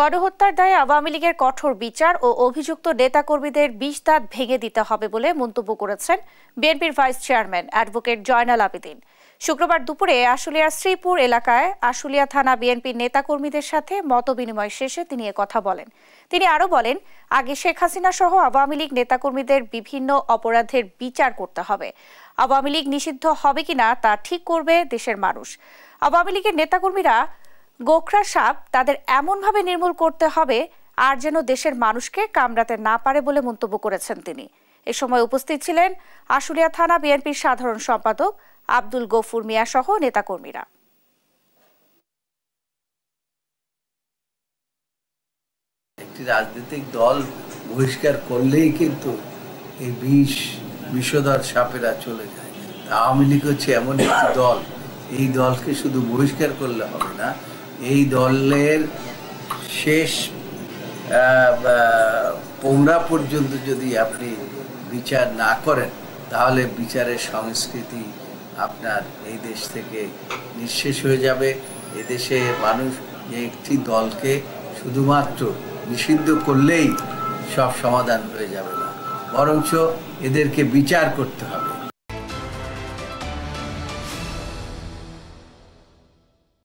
গণহত্যার দায়ে আওয়ামী লীগের কঠোর বিচার ও অভিযুক্ত নেতাকর্মীদের বিষ দাঁত ভেঙে দিতে হবে বলে মন্তব্য করেছেন বিএনপির vice chairman advocate Joynal Abedin শুক্রবার দুপুরে আশুলিয়ার শ্রীপুর এলাকায় আশুলিয়া থানা বিএনপির নেতাকর্মীদের সাথে মত বিনিময় শেষে তিনি কথা বলেন তিনি আরও বলেন আগে শেখ হাসিনা সহ আওয়ামী লীগ নেতাকর্মীদের বিভিন্ন অপরাধের বিচার করতে হবে আওয়ামী লীগ নিষিদ্ধ হবে কিনা তা ঠিক করবে দেশের মানুষ আওয়ামী লীগের নেতাকর্মীরা গোখরা সাপ তাদের এমনভাবে নির্মূল করতে হবে আর যেন দেশের মানুষকে কামড়াতে না পারে বলে মন্তব্য করেছেন তিনি এ সময় উপস্থিত ছিলেন আশুলিয়া থানা বিএনপির সাধারণ সম্পাদক আব্দুল গফুর মিয়া সহ নেতাকর্মীরা একটি রাজনৈতিক দল বহিষ্কার করলেই কিন্তু এই বিষ বিষধর সাপেরা চলে যায় আওয়ামী লীগ হচ্ছে এমন একটি দল এই দলকে শুধু বহিষ্কার করলে হবে না এই দলের শেষ পৌরা পর্যন্ত যদি আপনি বিচার না করেন তাহলে বিচারের সংস্কৃতি আপনার এই দেশ থেকে নিঃশেষ হয়ে যাবে এদেশে মানুষ যে একটি দলকে শুধুমাত্র নিষিদ্ধ করলেই সব সমাধান হয়ে যাবে না বরঞ্চ এদেরকে বিচার করতে হবে